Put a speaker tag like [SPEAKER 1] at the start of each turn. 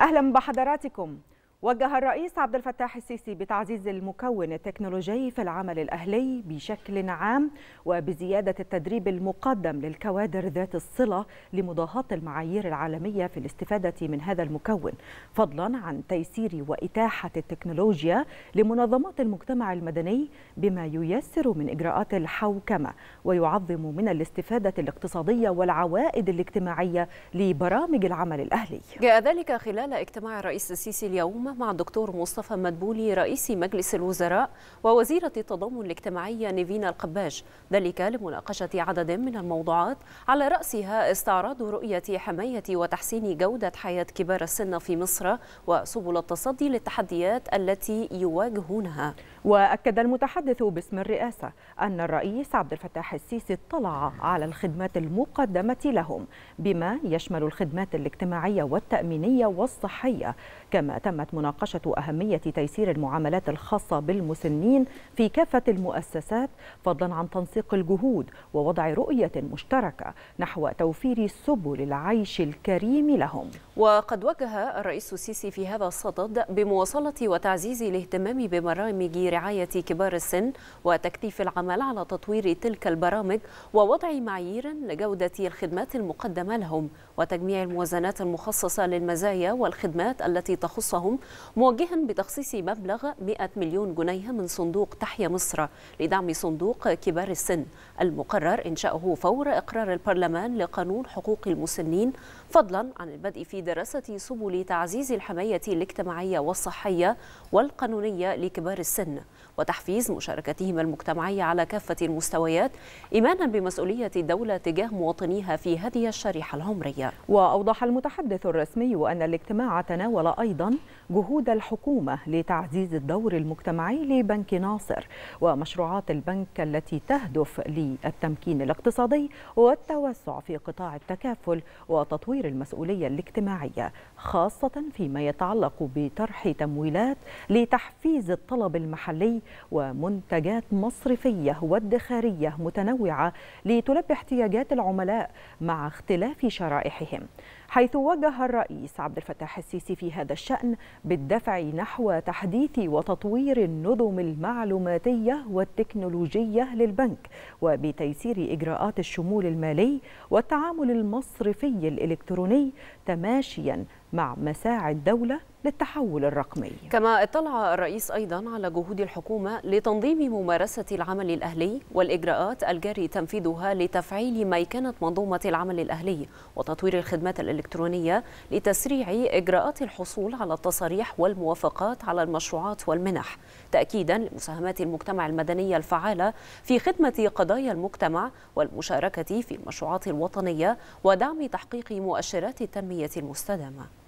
[SPEAKER 1] أهلا بحضراتكم وجه الرئيس عبد الفتاح السيسي بتعزيز المكون التكنولوجي في العمل الأهلي بشكل عام وبزيادة التدريب المقدم للكوادر ذات الصلة لمضاهاة المعايير العالمية في الاستفادة من هذا المكون فضلا عن تيسير وإتاحة التكنولوجيا لمنظمات المجتمع المدني بما ييسر من إجراءات الحوكمة ويعظم من الاستفادة الاقتصادية والعوائد الاجتماعية لبرامج العمل الأهلي
[SPEAKER 2] جاء ذلك خلال اجتماع الرئيس السيسي اليوم مع الدكتور مصطفى مدبولي رئيس مجلس الوزراء ووزيرة التضامن الاجتماعي نيفينا القباج ذلك لمناقشة عدد من الموضوعات على رأسها استعراض رؤية حماية وتحسين جودة حياة كبار السن في مصر وسبل التصدي للتحديات التي يواجهونها
[SPEAKER 1] وأكد المتحدث باسم الرئاسة أن الرئيس عبد الفتاح السيسي اطلع على الخدمات المقدمة لهم بما يشمل الخدمات الاجتماعية والتأمينية والصحية كما تمت مناقشة أهمية تيسير المعاملات الخاصة بالمسنين في كافة المؤسسات فضلا عن تنسيق الجهود ووضع رؤية مشتركة نحو توفير سبل العيش الكريم لهم
[SPEAKER 2] وقد وجه الرئيس السيسي في هذا الصدد بمواصلة وتعزيز الاهتمام ببرامج رعاية كبار السن وتكثيف العمل على تطوير تلك البرامج ووضع معايير لجودة الخدمات المقدمة لهم وتجميع الموازنات المخصصة للمزايا والخدمات التي تخصهم موجها بتخصيص مبلغ 100 مليون جنيه من صندوق تحيا مصر لدعم صندوق كبار السن المقرر إنشاؤه فور إقرار البرلمان لقانون حقوق المسنين فضلا عن البدء في دراسة سبل تعزيز الحماية الاجتماعية والصحية والقانونية لكبار السن وتحفيز مشاركتهم المجتمعية على كافة المستويات إيمانا بمسؤولية الدولة
[SPEAKER 1] تجاه مواطنيها في هذه الشريحة العمرية وأوضح المتحدث الرسمي أن الاجتماع تناول أيضا جهود الحكومة لتعزيز الدور المجتمعي لبنك ناصر ومشروعات البنك التي تهدف للتمكين الاقتصادي والتوسع في قطاع التكافل وتطوير المسؤولية الاجتماعية خاصة فيما يتعلق بطرح تمويلات لتحفيز الطلب المحلي ومنتجات مصرفية وادخارية متنوعة لتلبي احتياجات العملاء مع اختلاف شرائحهم حيث وجه الرئيس عبد الفتاح السيسي في هذا الشأن بالدفع نحو تحديث وتطوير النظم المعلوماتية والتكنولوجية للبنك وبتيسير إجراءات الشمول المالي والتعامل المصرفي الإلكتروني تماشيا مع مساعي الدولة للتحول الرقمي
[SPEAKER 2] كما اطلع الرئيس أيضا على جهود الحكومة لتنظيم ممارسة العمل الأهلي والإجراءات الجاري تنفيذها لتفعيل ميكنة منظومة العمل الأهلي وتطوير الخدمات الإلكترونية لتسريع إجراءات الحصول على التصاريح والموافقات على المشروعات والمنح تأكيدا لمساهمات المجتمع المدني الفعالة في خدمة قضايا المجتمع والمشاركة في المشروعات الوطنية ودعم تحقيق مؤشرات التنمية المستدامة